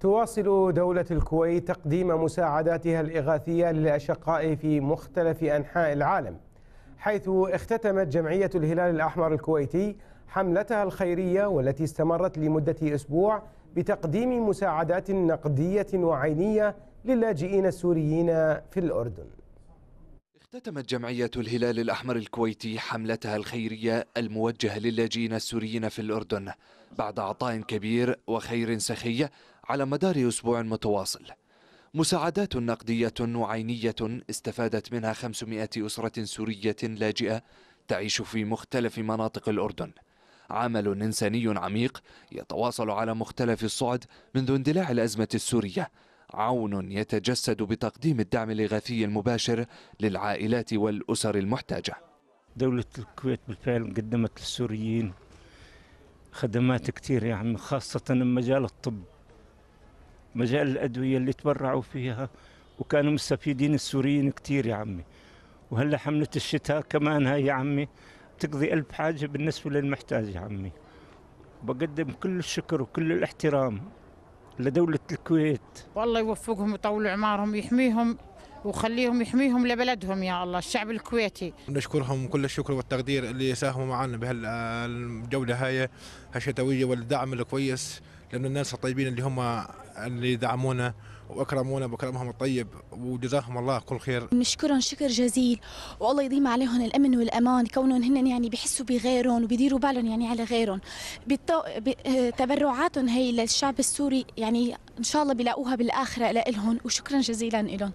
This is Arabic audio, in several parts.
تواصل دولة الكويت تقديم مساعداتها الإغاثية للأشقاء في مختلف أنحاء العالم حيث اختتمت جمعية الهلال الأحمر الكويتي حملتها الخيرية والتي استمرت لمدة أسبوع بتقديم مساعدات نقدية وعينية للاجئين السوريين في الأردن اختتمت جمعية الهلال الأحمر الكويتي حملتها الخيرية الموجهة للاجئين السوريين في الأردن بعد عطاء كبير وخير سخي على مدار أسبوع متواصل مساعدات نقدية وعينية استفادت منها 500 أسرة سورية لاجئة تعيش في مختلف مناطق الأردن عمل إنساني عميق يتواصل على مختلف الصعد منذ اندلاع الأزمة السورية عون يتجسد بتقديم الدعم الإغاثي المباشر للعائلات والأسر المحتاجة دولة الكويت بالفعل قدمت للسوريين خدمات كثيرة يعني خاصة مجال الطب مجال الأدوية اللي تبرعوا فيها وكانوا مستفيدين السوريين كثير يا عمي وهلا حملة الشتاء كمان هاي يا عمي تقضي ألف حاجة بالنسبة للمحتاج يا عمي بقدم كل الشكر وكل الاحترام لدولة الكويت والله يوفقهم ويطول أعمارهم يحميهم وخليهم يحميهم لبلدهم يا الله الشعب الكويتي نشكرهم كل الشكر والتقدير اللي ساهموا معنا بهالجولة هاي الشتوية والدعم الكويس لأن الناس الطيبين اللي هم اللي دعمونا واكرمونا بكرمهم الطيب وجزاهم الله كل خير نشكرهم شكر جزيل والله يديم عليهم الامن والامان كونهم هن يعني بحسوا بغيرهم وبيديروا بالهم يعني على غيرهم ب... تبرعاتهم هي للشعب السوري يعني ان شاء الله بيلاقوها بالاخره لهم وشكرا جزيلا لهم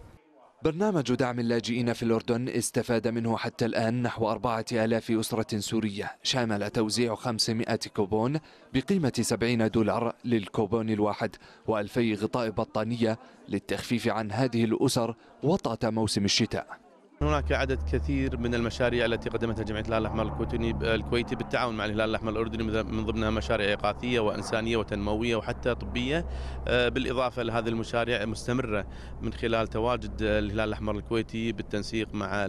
برنامج دعم اللاجئين في الأردن استفاد منه حتى الآن نحو أربعة آلاف أسرة سورية شامل توزيع 500 كوبون بقيمة 70 دولار للكوبون الواحد و2000 غطاء بطانية للتخفيف عن هذه الأسر وطأة موسم الشتاء هناك عدد كثير من المشاريع التي قدمتها جمعيه الهلال الاحمر الكويتي الكويتي بالتعاون مع الهلال الاحمر الاردني من ضمنها مشاريع اغاثيه وانسانيه وتنمويه وحتى طبيه آه، بالاضافه لهذه المشاريع مستمره من خلال تواجد الهلال الاحمر الكويتي بالتنسيق مع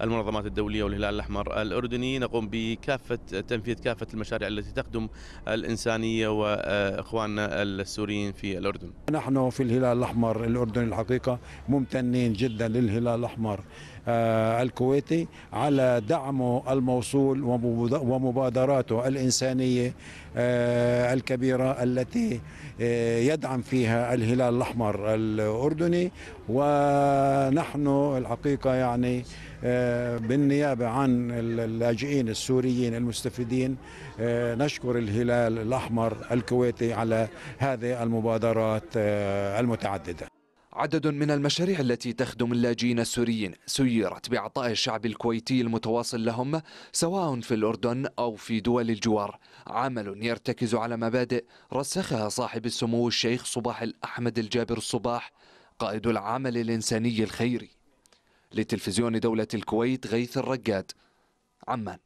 المنظمات الدوليه والهلال الاحمر الاردني نقوم بكافه تنفيذ كافه المشاريع التي تخدم الانسانيه واخواننا السوريين في الاردن. نحن في الهلال الاحمر الاردني الحقيقه ممتنين جدا للهلال الاحمر آه، الكويتي على دعمه الموصول ومبادراته الإنسانية آه، الكبيرة التي آه، يدعم فيها الهلال الأحمر الأردني ونحن الحقيقة يعني بالنيابة عن اللاجئين السوريين المستفيدين نشكر الهلال الأحمر الكويتي على هذه المبادرات المتعددة عدد من المشاريع التي تخدم اللاجئين السوريين سيرت بعطاء الشعب الكويتي المتواصل لهم سواء في الأردن أو في دول الجوار عمل يرتكز على مبادئ رسخها صاحب السمو الشيخ صباح الأحمد الجابر الصباح قائد العمل الإنساني الخيري لتلفزيون دولة الكويت غيث الرقاد عمان